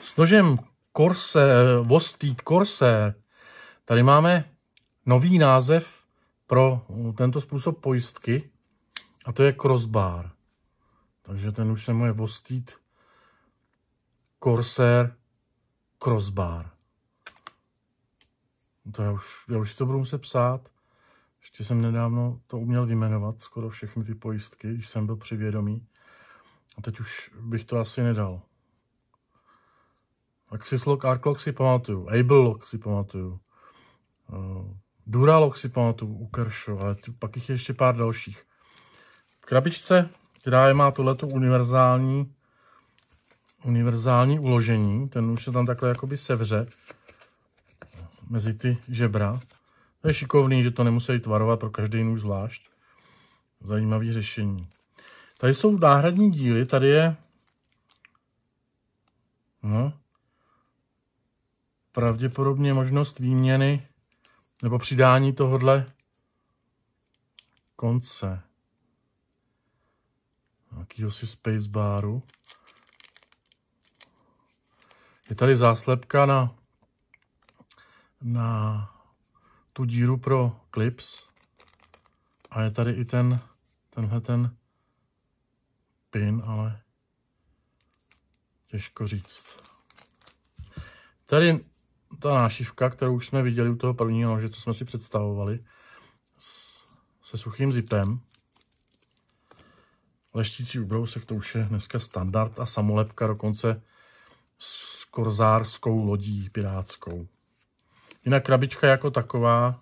S nožem vostit eh, Vostý Corsair tady máme nový název pro eh, tento způsob pojistky a to je crossbar. Takže ten už se moje Vostít Corsair Crossbar. To já už, já už to budu muset psát. Ještě jsem nedávno to uměl vyjmenovat, skoro všechny ty pojistky, když jsem byl při vědomí. A teď už bych to asi nedal. Arc Lock si pamatuju, Lock si pamatuju, uh, Lock si pamatuju u Kershaw, ale pak jich je ještě pár dalších. V krabičce, která je má tohleto univerzální, univerzální uložení, ten už se tam takhle jakoby sevře mezi ty žebra. To je šikovný, že to nemusí tvarovat pro každý nůž zvlášť. Zajímavý řešení. Tady jsou náhradní díly, tady je... No, pravděpodobně možnost výměny nebo přidání tohohle konce jakýhosi spacebaru. Je tady záslepka na, na tu díru pro klips a je tady i ten, tenhle ten pin, ale těžko říct. Tady ta nášivka, kterou už jsme viděli u toho prvního nože, co jsme si představovali, se suchým zipem. Leštící ubrousek, to už je dneska standard a samolepka dokonce s korzárskou lodí pirátskou. Jinak krabička jako taková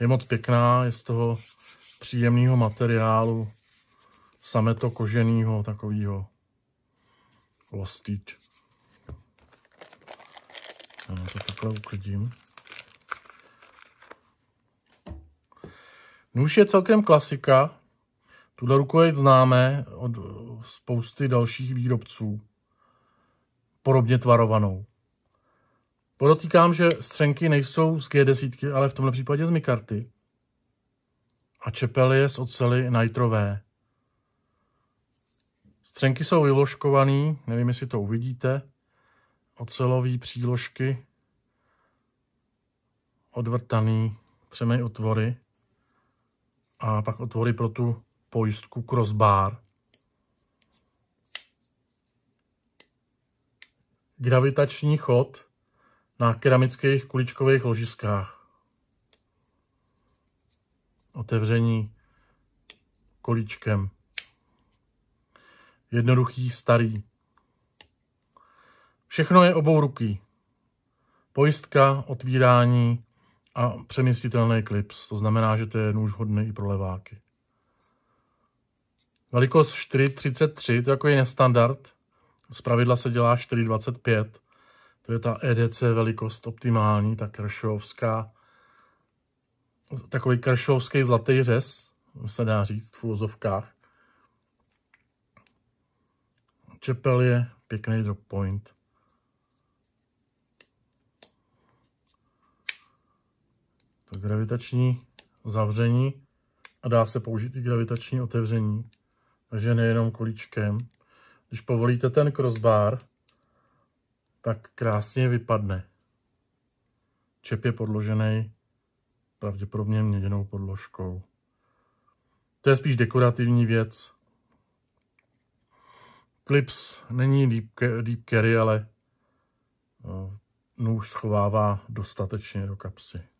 je moc pěkná, je z toho příjemného materiálu, sameto koženýho, takovýho. Lostič. Ano, to takhle uklidím. Nůž no je celkem klasika. Tuhle rukojec známe od spousty dalších výrobců. Podobně tvarovanou. Podotýkám, že střenky nejsou z G10, ale v tomhle případě z Mikarty. A čepel je z ocely nitrové. Střenky jsou vyložkované, nevím, jestli to uvidíte ocelové příložky, odvrtaný třemi otvory a pak otvory pro tu pojistku crossbar. Gravitační chod na keramických kuličkových ložiskách. Otevření kolíčkem. Jednoduchý starý Všechno je obou ruky. Pojistka, otvírání a přemístitelný klips. To znamená, že to je nůž hodný i pro leváky. Velikost 4,33, to je takový nestandard. Z pravidla se dělá 4,25. To je ta EDC velikost optimální, ta kršovská. Takový kršovský zlatý řez, se dá říct v úzovkách. Čepel je pěkný drop point. gravitační zavření a dá se použít i gravitační otevření. Takže nejenom kolíčkem. Když povolíte ten crossbar, tak krásně vypadne. Čep je podložený pravděpodobně měděnou podložkou. To je spíš dekorativní věc. Clips není deep, deep carry, ale eh, nůž schovává dostatečně do kapsy.